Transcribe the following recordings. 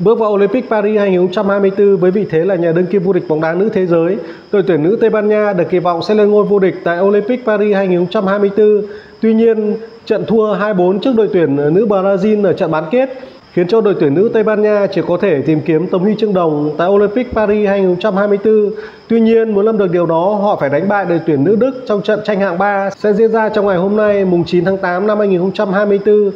Bước vào Olympic Paris 2024 với vị thế là nhà đương kim vô địch bóng đá nữ thế giới, đội tuyển nữ Tây Ban Nha được kỳ vọng sẽ lên ngôi vô địch tại Olympic Paris 2024. Tuy nhiên, trận thua 2-4 trước đội tuyển nữ Brazil ở trận bán kết khiến cho đội tuyển nữ Tây Ban Nha chỉ có thể tìm kiếm tấm huy chương đồng tại Olympic Paris 2024. Tuy nhiên, muốn làm được điều đó, họ phải đánh bại đội tuyển nữ Đức trong trận tranh hạng 3 sẽ diễn ra trong ngày hôm nay, mùng 9 tháng 8 năm 2024.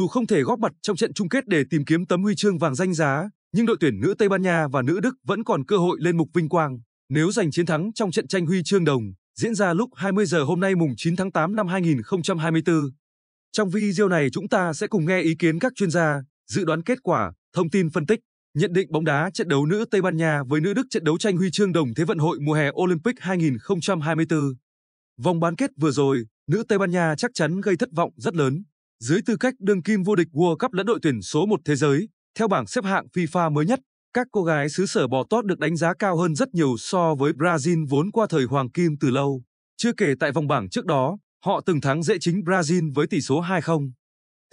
Dù không thể góp mặt trong trận chung kết để tìm kiếm tấm huy chương vàng danh giá, nhưng đội tuyển nữ Tây Ban Nha và nữ Đức vẫn còn cơ hội lên mục vinh quang nếu giành chiến thắng trong trận tranh huy chương đồng diễn ra lúc 20 giờ hôm nay mùng 9 tháng 8 năm 2024. Trong video này chúng ta sẽ cùng nghe ý kiến các chuyên gia, dự đoán kết quả, thông tin phân tích, nhận định bóng đá trận đấu nữ Tây Ban Nha với nữ Đức trận đấu tranh huy chương đồng Thế vận hội mùa hè Olympic 2024. Vòng bán kết vừa rồi, nữ Tây Ban Nha chắc chắn gây thất vọng rất lớn dưới tư cách đương kim vô địch World Cup lẫn đội tuyển số 1 thế giới, theo bảng xếp hạng FIFA mới nhất, các cô gái xứ sở bò tót được đánh giá cao hơn rất nhiều so với Brazil vốn qua thời hoàng kim từ lâu. Chưa kể tại vòng bảng trước đó, họ từng thắng dễ chính Brazil với tỷ số 2-0.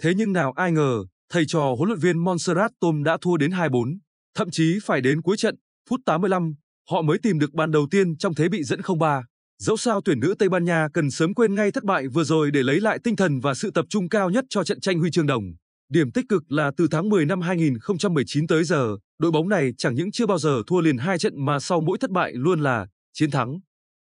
Thế nhưng nào ai ngờ, thầy trò huấn luyện viên Montserrat Tom đã thua đến 2-4, thậm chí phải đến cuối trận, phút 85, họ mới tìm được bàn đầu tiên trong thế bị dẫn 0-3. Dẫu sao tuyển nữ Tây Ban Nha cần sớm quên ngay thất bại vừa rồi để lấy lại tinh thần và sự tập trung cao nhất cho trận tranh huy chương đồng. Điểm tích cực là từ tháng 10 năm 2019 tới giờ, đội bóng này chẳng những chưa bao giờ thua liền hai trận mà sau mỗi thất bại luôn là chiến thắng.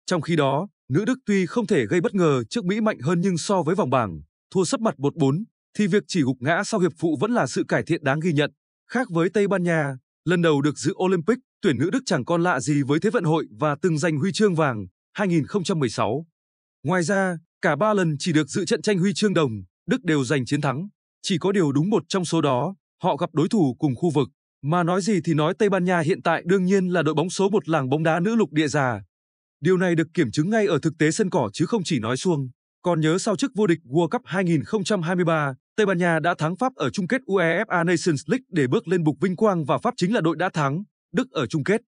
Trong khi đó, nữ Đức tuy không thể gây bất ngờ trước Mỹ mạnh hơn nhưng so với vòng bảng, thua sấp mặt 1-4, thì việc chỉ gục ngã sau hiệp phụ vẫn là sự cải thiện đáng ghi nhận. Khác với Tây Ban Nha, lần đầu được dự Olympic, tuyển nữ Đức chẳng còn lạ gì với Thế vận hội và từng giành huy chương vàng, 2016. Ngoài ra, cả ba lần chỉ được dự trận tranh huy chương đồng, Đức đều giành chiến thắng. Chỉ có điều đúng một trong số đó, họ gặp đối thủ cùng khu vực. Mà nói gì thì nói Tây Ban Nha hiện tại đương nhiên là đội bóng số một làng bóng đá nữ lục địa già. Điều này được kiểm chứng ngay ở thực tế sân cỏ chứ không chỉ nói suông. Còn nhớ sau chức vô địch World Cup 2023, Tây Ban Nha đã thắng Pháp ở chung kết UEFA Nations League để bước lên bục vinh quang và Pháp chính là đội đã thắng Đức ở chung kết.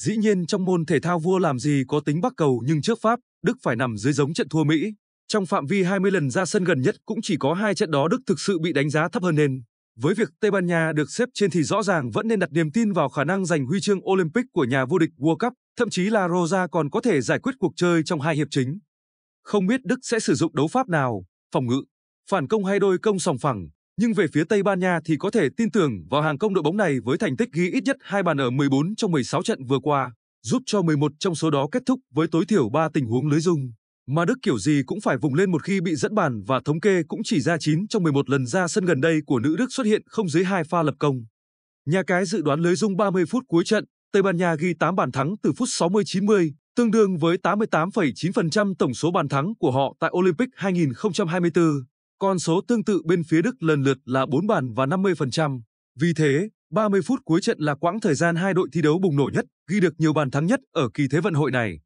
Dĩ nhiên trong môn thể thao vua làm gì có tính bắc cầu nhưng trước Pháp, Đức phải nằm dưới giống trận thua Mỹ. Trong phạm vi 20 lần ra sân gần nhất cũng chỉ có hai trận đó Đức thực sự bị đánh giá thấp hơn nên. Với việc Tây Ban Nha được xếp trên thì rõ ràng vẫn nên đặt niềm tin vào khả năng giành huy chương Olympic của nhà vô địch World Cup, thậm chí là Rosa còn có thể giải quyết cuộc chơi trong hai hiệp chính. Không biết Đức sẽ sử dụng đấu pháp nào, phòng ngự, phản công hay đôi công sòng phẳng, nhưng về phía Tây Ban Nha thì có thể tin tưởng vào hàng công đội bóng này với thành tích ghi ít nhất 2 bàn ở 14 trong 16 trận vừa qua, giúp cho 11 trong số đó kết thúc với tối thiểu 3 tình huống lưới dung. Mà Đức kiểu gì cũng phải vùng lên một khi bị dẫn bàn và thống kê cũng chỉ ra 9 trong 11 lần ra sân gần đây của nữ Đức xuất hiện không dưới hai pha lập công. Nhà cái dự đoán lưới dung 30 phút cuối trận, Tây Ban Nha ghi 8 bàn thắng từ phút 60-90, tương đương với 88,9% tổng số bàn thắng của họ tại Olympic 2024. Con số tương tự bên phía Đức lần lượt là 4 bàn và 50%. Vì thế, 30 phút cuối trận là quãng thời gian hai đội thi đấu bùng nổ nhất, ghi được nhiều bàn thắng nhất ở kỳ Thế vận hội này.